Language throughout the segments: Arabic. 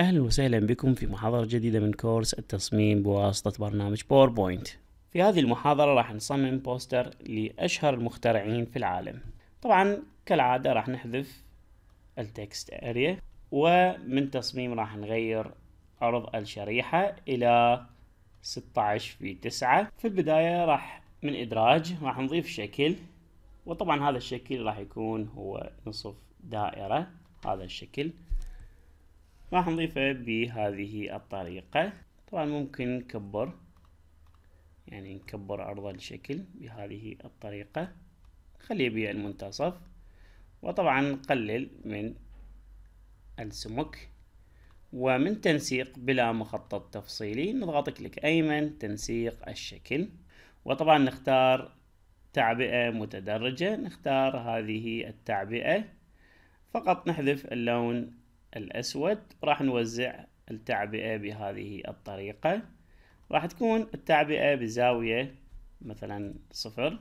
أهلا وسهلا بكم في محاضرة جديدة من كورس التصميم بواسطة برنامج باوربوينت في هذه المحاضرة راح نصمم بوستر لأشهر المخترعين في العالم طبعا كالعادة راح نحذف التكست اريا ومن تصميم راح نغير عرض الشريحة إلى 16 في 9 في البداية راح من إدراج راح نضيف شكل وطبعا هذا الشكل راح يكون هو نصف دائرة هذا الشكل راح نضيفه بهذه الطريقة طبعا ممكن نكبر يعني نكبر عرضه الشكل بهذه الطريقة خليه المنتصف وطبعا نقلل من السمك ومن تنسيق بلا مخطط تفصيلي نضغط كليك أيمن تنسيق الشكل وطبعا نختار تعبئة متدرجة نختار هذه التعبئة فقط نحذف اللون الأسود راح نوزع التعبئة بهذه الطريقة راح تكون التعبئة بزاوية مثلا صفر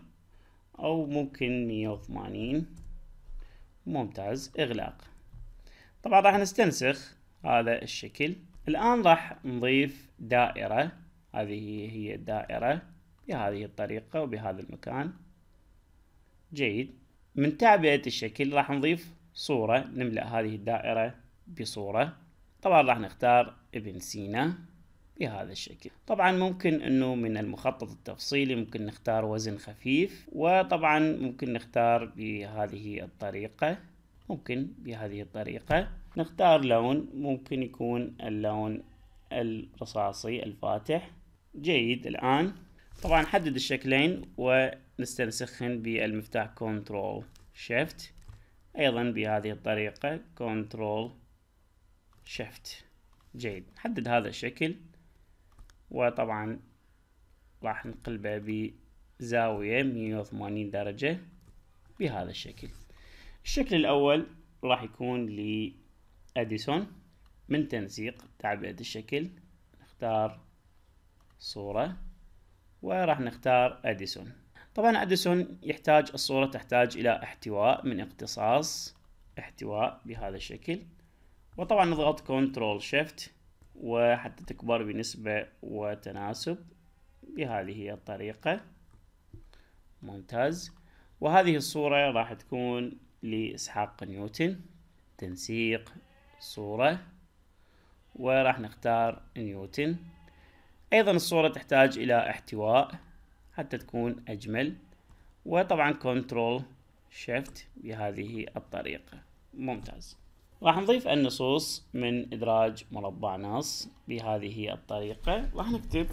أو ممكن مية وثمانين ممتاز إغلاق طبعا راح نستنسخ هذا الشكل الآن راح نضيف دائرة هذه هي الدائرة بهذه الطريقة وبهذا المكان جيد من تعبئة الشكل راح نضيف صورة نملأ هذه الدائرة بصورة طبعا راح نختار ابن سينا بهذا الشكل طبعا ممكن انه من المخطط التفصيلي ممكن نختار وزن خفيف وطبعا ممكن نختار بهذه الطريقة ممكن بهذه الطريقة نختار لون ممكن يكون اللون الرصاصي الفاتح جيد الآن طبعا نحدد الشكلين ونستنسخهن بالمفتاح Ctrl Shift أيضا بهذه الطريقة Shift شيفت جيد نحدد هذا الشكل وطبعا راح نقلبه بزاوية 180 درجة بهذا الشكل الشكل الأول راح يكون لأديسون من تنسيق تعبئة الشكل نختار صورة وراح نختار أديسون طبعا أديسون يحتاج الصورة تحتاج إلى احتواء من اقتصاص احتواء بهذا الشكل وطبعا نضغط كنترول شيفت وحتى تكبر بنسبة وتناسب بهذه الطريقة ممتاز وهذه الصورة راح تكون لإسحاق نيوتن تنسيق صورة وراح نختار نيوتن أيضا الصورة تحتاج إلى احتواء حتى تكون أجمل وطبعا كنترول شيفت بهذه الطريقة ممتاز راح نضيف النصوص من إدراج مربع نص بهذه الطريقة راح نكتب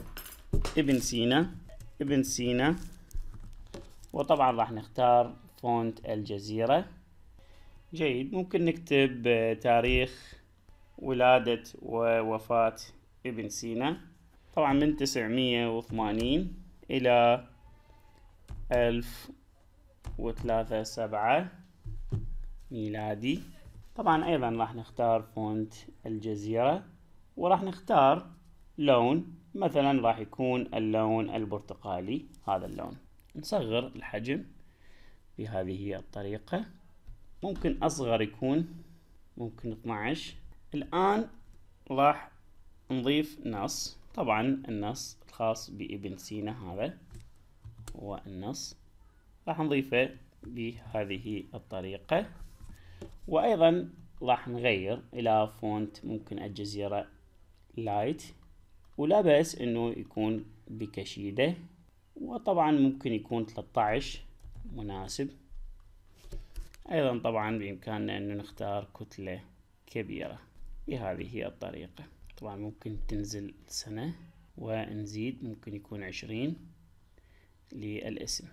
ابن سينا ابن سينا وطبعا راح نختار فونت الجزيرة جيد ممكن نكتب تاريخ ولادة ووفاة ابن سينا طبعا من تسعمية وثمانين إلى ألف وثلاثة سبعة ميلادي طبعا ايضا راح نختار فونت الجزيرة وراح نختار لون مثلا راح يكون اللون البرتقالي هذا اللون نصغر الحجم بهذه الطريقة ممكن اصغر يكون ممكن 12 الان راح نضيف نص طبعا النص الخاص بابن سينا هذا هو النص راح نضيفه بهذه الطريقة وايضا راح نغير الى فونت ممكن الجزيرة لايت ولا بأس انه يكون بكشيدة وطبعا ممكن يكون 13 مناسب ايضا طبعا بامكاننا انه نختار كتلة كبيرة بهذه هي الطريقة طبعا ممكن تنزل سنة ونزيد ممكن يكون عشرين للاسم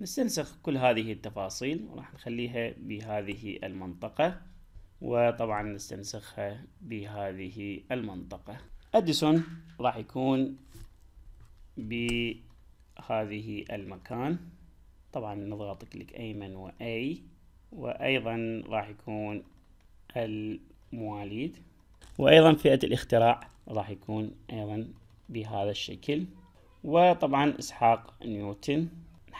نستنسخ كل هذه التفاصيل وراح نخليها بهذه المنطقة وطبعا نستنسخها بهذه المنطقة أديسون راح يكون بهذه المكان طبعا نضغط كليك أيمن وأي وأيضا راح يكون المواليد وأيضا فئة الاختراع راح يكون أيضا بهذا الشكل وطبعا إسحاق نيوتن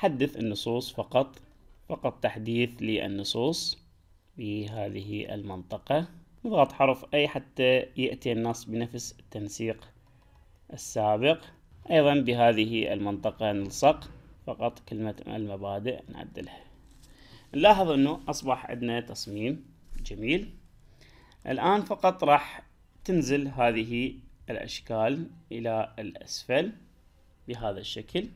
حدث النصوص فقط فقط تحديث للنصوص في هذه المنطقة نضغط حرف أي حتى يأتي النص بنفس التنسيق السابق أيضا بهذه المنطقة نلصق فقط كلمة المبادئ نعدلها نلاحظ أنه أصبح عندنا تصميم جميل الآن فقط راح تنزل هذه الأشكال إلى الأسفل بهذا الشكل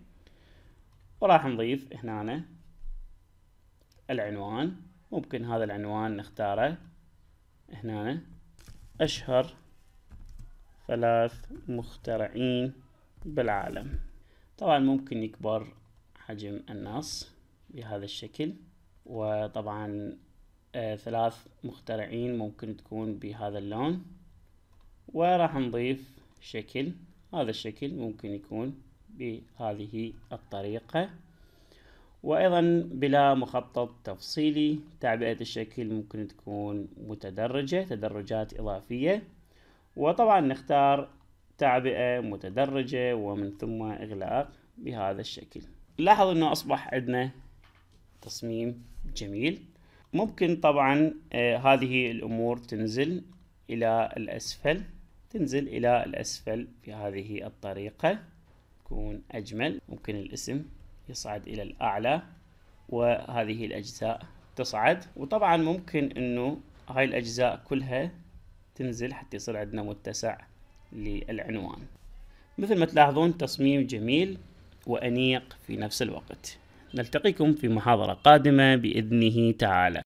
وراح نضيف هنا العنوان ممكن هذا العنوان نختاره هنا أشهر ثلاث مخترعين بالعالم طبعا ممكن يكبر حجم النص بهذا الشكل وطبعا آه، ثلاث مخترعين ممكن تكون بهذا اللون وراح نضيف شكل هذا الشكل ممكن يكون بهذه الطريقة وأيضا بلا مخطط تفصيلي تعبئة الشكل ممكن تكون متدرجة تدرجات إضافية وطبعا نختار تعبئة متدرجة ومن ثم إغلاق بهذا الشكل لاحظ أنه أصبح عندنا تصميم جميل ممكن طبعا آه، هذه الأمور تنزل إلى الأسفل تنزل إلى الأسفل بهذه الطريقة تكون أجمل ممكن الاسم يصعد إلى الأعلى وهذه الأجزاء تصعد وطبعا ممكن أنه هاي الأجزاء كلها تنزل حتى يصير عندنا متسع للعنوان مثل ما تلاحظون تصميم جميل وأنيق في نفس الوقت نلتقيكم في محاضرة قادمة بإذنه تعالى